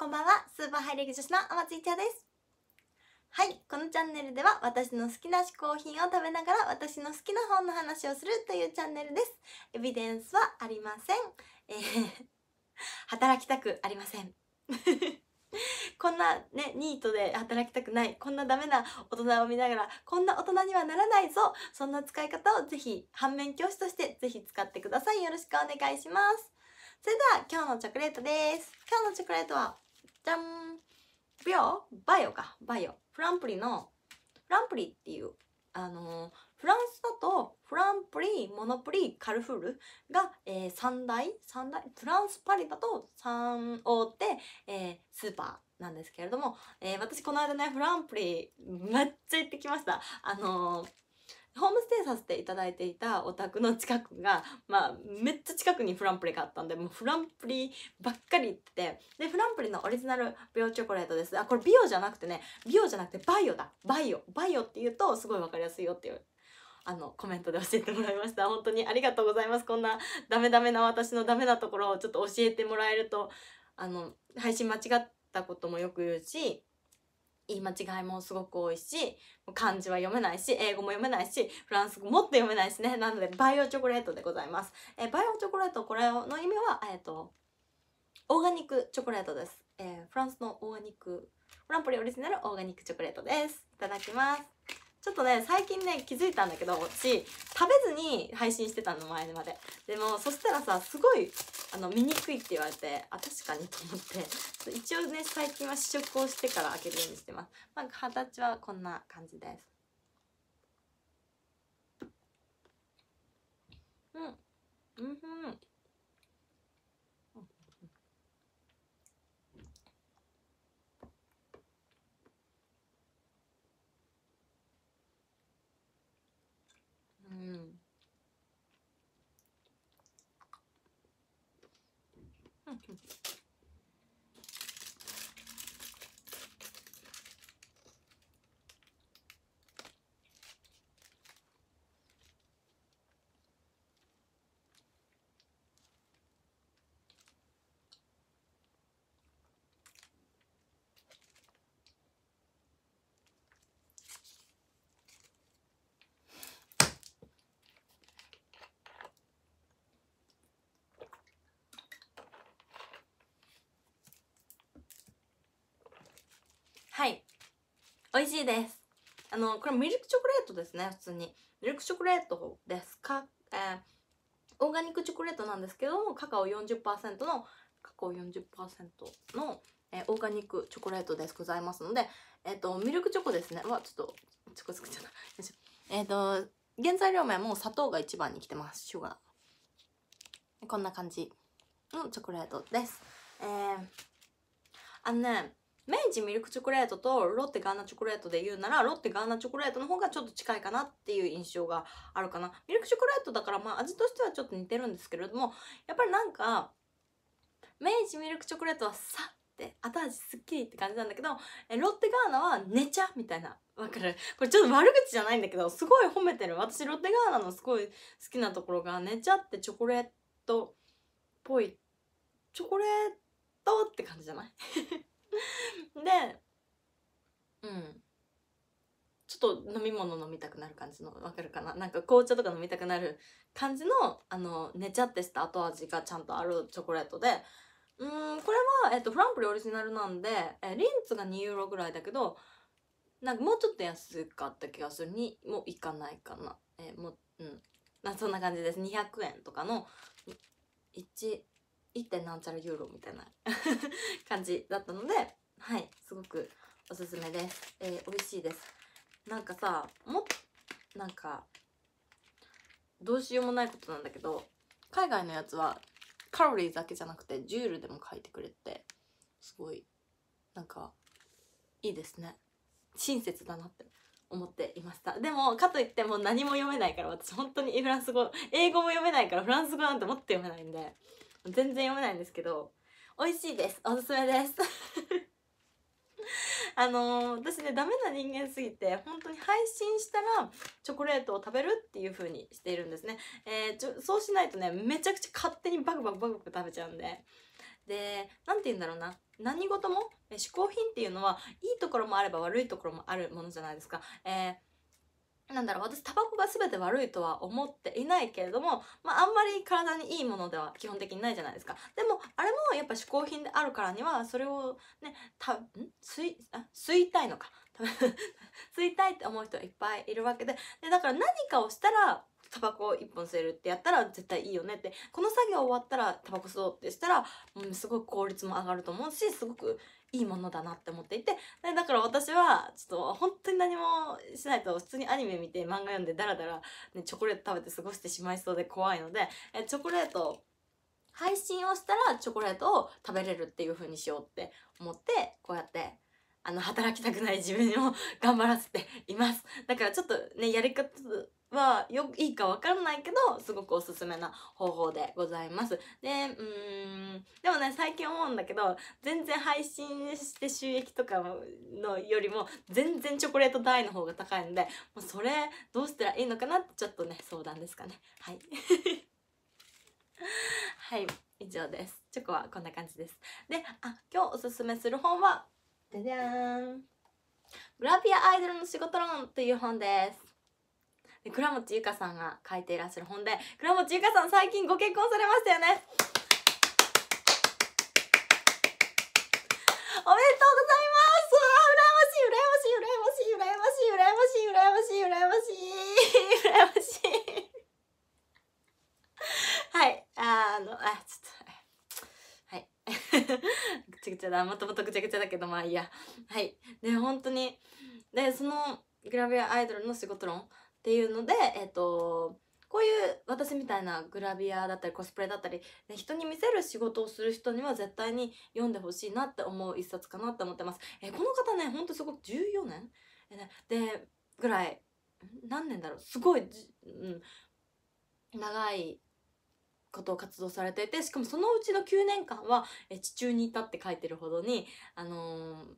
こんばんは、スーパーハイレグ女子の天津一也です。はい、このチャンネルでは私の好きな嗜好品を食べながら私の好きな本の話をするというチャンネルです。エビデンスはありません。えー、働きたくありません。こんなね、ニートで働きたくない、こんなダメな大人を見ながら、こんな大人にはならないぞ、そんな使い方をぜひ、反面教師としてぜひ使ってください。よろしくお願いします。それでは、今日のチョコレートです。今日のチョコレートは、じゃんビオバオかバオ。フランプリのフランプリっていうあのー、フランスだとフランプリモノプリカルフールが、えー、3大三大フランスパリだと3大って、えー、スーパーなんですけれども、えー、私この間ねフランプリめっちゃ行ってきましたあのーホームステイさせていただいていたお宅の近くが、まあ、めっちゃ近くにフランプリがあったんで、もうフランプリばっかり行ってて、で、フランプリのオリジナル美容チョコレートです。あ、これ美容じゃなくてね、美容じゃなくてバイオだ。バイオ。バイオって言うとすごいわかりやすいよっていう。あのコメントで教えてもらいました本当にありがとうございますこんなダメダメな私のダメなところをちょっと教えてもらえるとあの配信間違ったこともよく言うし言い間違いもすごく多いし漢字は読めないし英語も読めないしフランス語もっと読めないしねなのでバイオチョコレートでございます、えバイオチョコレートこれの意味は、えーと、とオーガニックチョコレートです、えー、フランスのオーガニックフランポリオリジナルオーガニックチョコレートですいただきますちょっとね最近ね気づいたんだけど私食べずに配信してたの前まででもそしたらさすごいあの見にくいって言われてあ確かにと思って 一応ね最近は試食をしてから開けるようにしてますまあ形はこんな感じですうんうんうん Mm. Hmm. 美味しいですあのこれミルクチョコレートですね普通にミルクチョコレートですか、えー、オーガニックチョコレートなんですけどもカカオ40%のカカオ40%の、えー、オーガニックチョコレートですございますのでえっ、ー、とミルクチョコですねわちょっとチョコ作っちゃったえっ、ー、と原材料名も砂糖が一番に来てますシュガーこんな感じのチョコレートですえー、あのねメンチミルクチョコレートとロッテガーナチョコレートで言うならロッテガーナチョコレートの方がちょっと近いかなっていう印象があるかなミルクチョコレートだからまあ味としてはちょっと似てるんですけれどもやっぱりなんか明治ミルクチョコレートはさって後味すっきりって感じなんだけどロッテガーナは寝ちゃみたいなわかるこれちょっと悪口じゃないんだけどすごい褒めてる私ロッテガーナのすごい好きなところが寝ちゃってチョコレートっぽいチョコレートって感じじゃない でうんちょっと飲み物飲みたくなる感じのわかるかななんか紅茶とか飲みたくなる感じのあの寝ちゃってした後味がちゃんとあるチョコレートでうんこれは、えっと、フランプリオリジナルなんで、えリンツが2ユーロぐらいだけどなんかもうちょっと安かった気がするにもいかないかな、えー、もううんそんな感じです200円とかの1 1. なんちゃらユーロみたいな 感じだったのではいすごくおすすめです、えー、美味しいですなんかさもなんかどうしようもないことなんだけど海外のやつはカロリーだけじゃなくてジュールでも書いてくれてすごいなんかいいですね親切だなって思っていましたでもかといってもう何も読めないから私本当にフランス語英語も読めないからフランス語なんてもっと読めないんで全然読めないんですけど美味しいですおすすめです あのー、私ねダメな人間すぎて本当に配信したらチョコレートを食べるっていう風にしているんですね、えー、ちょそうしないとねめちゃくちゃ勝手にバクバクバクバク食べちゃうんでで何て言うんだろうな何事も嗜好品っていうのはいいところもあれば悪いところもあるものじゃないですか、えーなんだろう私タバコが全て悪いとは思っていないけれども、まあ、あんまり体にいいものでは基本的にないじゃないですかでもあれもやっぱ嗜好品であるからにはそれをねたん吸いあ吸いたいのか 吸いたいって思う人はいっぱいいるわけででだから何かをしたらタバコ1本吸えるってやったら絶対いいよねってこの作業終わったらタバコ吸おうってしたら、うん、すごく効率も上がると思うしすごくいいものだなって思っていてだから私はちょっと本当に何もしないと普通にアニメ見て漫画読んでダラダラ、ね、チョコレート食べて過ごしてしまいそうで怖いのでえチョコレート配信をしたらチョコレートを食べれるっていう風にしようって思ってこうやってあの働きたくない自分を頑張らせていますだからちょっとねやり方ばよいいかわかんないけどすごくおすすめな方法でございますでうんでもね最近思うんだけど全然配信して収益とかのよりも全然チョコレート代の方が高いのでもうそれどうしたらいいのかなってちょっとね相談ですかねはい はい以上ですチョコはこんな感じですであ今日おすすめする本はじゃじゃーんグラビアアイドルの仕事論という本ですで倉持ゆかさんが書いていらっしゃる本で倉持ゆかさん最近ご結婚されましたよねおめでとうございますうら羨ましい羨ましい羨ましい羨ましい羨ましい羨ましいやましいはいあのあちょっとはい。ぐちゃぐちゃだ。もともとぐちゃぐちゃだけど、まあいいや。はい。で、本当に。で、そのグラビアアイドルの仕事論っていうので、えっ、と、こういう私みたいなグラビアだったりコスプレだったり、ね、人に見せる仕事をする人には絶対に読んでほしいなって思う一冊かなって思ってます。えこの方ね、ほんとすごく14年、えね、で、ぐらい、何年だろう、すごい、うん、長いことを活動されていて、しかもそのうちの9年間は、え地中にいたって書いてるほどに、あのー、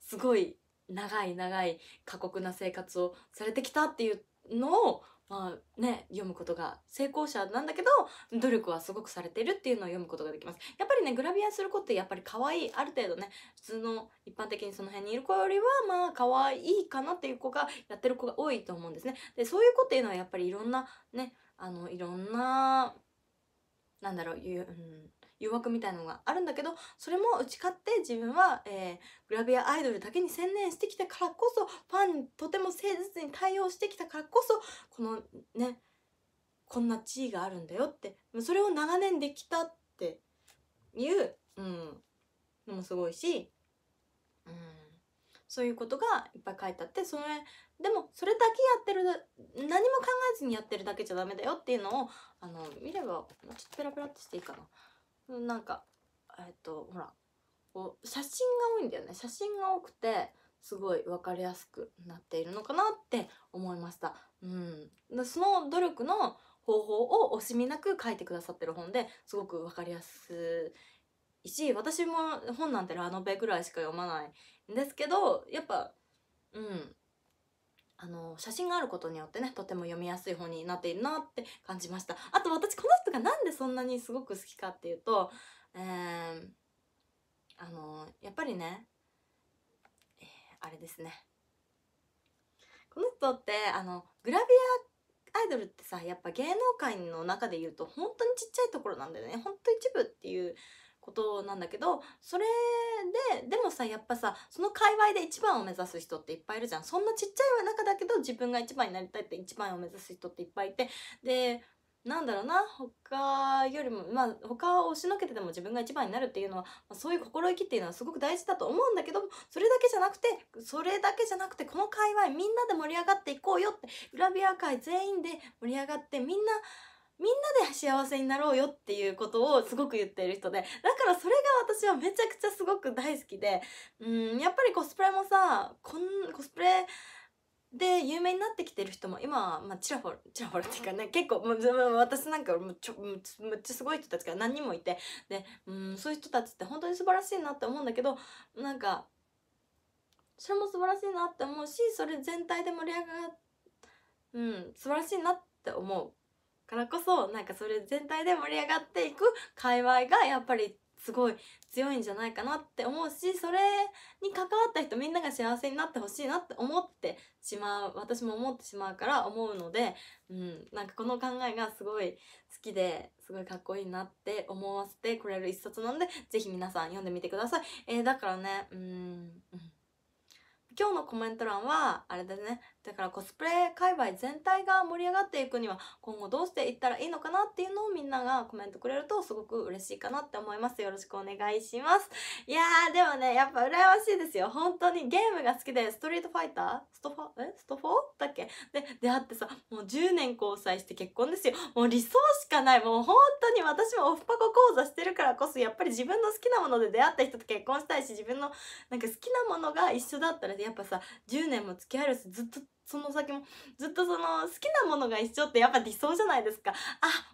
すごい長い長い過酷な生活をされてきたっていうのを、まあね、読むことが成功者なんだけど努力はすごくされてるっていうのを読むことができますやっぱりねグラビアする子ってやっぱり可愛いある程度ね普通の一般的にその辺にいる子よりはまあ可愛いかなっていう子がやってる子が多いと思うんですねでそういう子っていうのはやっぱりいろんなねあのいろんななんだろう、うん、誘惑みたいなのがあるんだけどそれも打ち勝って自分は、えー、グラビアアイドルだけに専念してきたからこそファンにとても誠実に対応してきたからこそこのねこんな地位があるんだよってそれを長年できたっていう、うん、のもすごいしそういうことがいっぱい書いてあってそれでもそれだけやってる何も考えずにやってるだけじゃダメだよっていうのをあの見ればちょっとペラペラってしていいかななんかえっとほらこう写真が多いんだよね写真が多くてすごい分かりやすくなっているのかなって思いました。うん、その努力の方法を惜しみなく書いてくださってる本ですごく分かりやすし私も本なんてラノベぐらいしか読まないんですけどやっぱうんあの写真があることによってねとても読みやすい本になっているなって感じましたあと私この人が何でそんなにすごく好きかっていうと、えー、あのやっぱりね、えー、あれですねこの人ってあのグラビアアイドルってさやっぱ芸能界の中で言うと本当にちっちゃいところなんだよね本当一部っていうことなんだけどそれででもさやっぱさその界隈で一番を目指す人っていっぱいいるじゃんそんなちっちゃい中だけど自分が一番になりたいって一番を目指す人っていっぱいいてでなんだろうな他よりもまあ他を押しのけてでも自分が一番になるっていうのは、まあ、そういう心意気っていうのはすごく大事だと思うんだけどそれだけじゃなくてそれだけじゃなくてこの界隈みんなで盛り上がっていこうよってグラビア界全員で盛り上がってみんなみんなで幸せになろうよっていうことをすごく言っている人でだからそれが私はめちゃくちゃすごく大好きでうんやっぱりコスプレもさこんコスプレで有名になってきてる人も今まあ、ちらほらちらほらっていうかね結構もう私なんかむちょっちゃすごい人たちが何人もいてでうんそういう人たちって本当に素晴らしいなって思うんだけどなんかそれも素晴らしいなって思うしそれ全体で盛り上がうん素晴らしいなって思うからこそなんかそれ全体で盛り上がっていく界隈がやっぱりすごい強いんじゃないかなって思うしそれに関わった人みんなが幸せになってほしいなって思ってしまう私も思ってしまうから思うので、うん、なんかこの考えがすごい好きですごいかっこいいなって思わせてくれる一冊なんで是非皆さん読んでみてください。えー、だからねうん今日のコメント欄はあれだねだからコスプレ界隈全体が盛り上がっていくには今後どうしていったらいいのかなっていうのをみんながコメントくれるとすごく嬉しいかなって思いますよろしくお願いしますいやーでもねやっぱ羨ましいですよ本当にゲームが好きでストリートファイターストファえストフォーだっけで出会ってさもう10年交際して結婚ですよもう理想しかないもう本当に私もオフパコ講座してるからこそやっぱり自分の好きなもので出会った人と結婚したいし自分のなんか好きなものが一緒だったらやっぱさ10年も付き合えるしずっとその先もずっとその好きなものが一緒ってやっぱ理想じゃないですかあ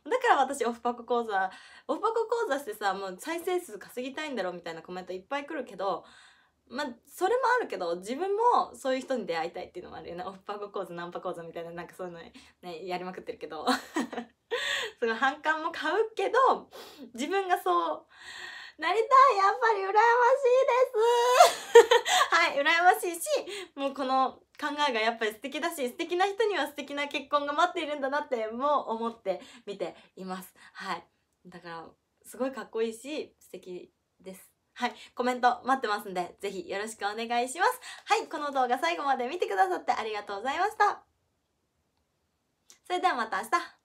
だから私オフパコ講座オフパコ講座してさもう再生数稼ぎたいんだろうみたいなコメントいっぱい来るけどまあそれもあるけど自分もそういう人に出会いたいっていうのもあるよねオフパコ講座ナンパ講座みたいななんかそういうのねやりまくってるけど その反感も買うけど自分がそうなりたいやっぱり羨ましいですはい、羨ましいし、もうこの考えがやっぱり素敵だし、素敵な人には素敵な結婚が待っているんだなってもう思って見ています。はい。だから、すごいかっこいいし、素敵です。はい、コメント待ってますんで、ぜひよろしくお願いします。はい、この動画最後まで見てくださってありがとうございました。それではまた明日。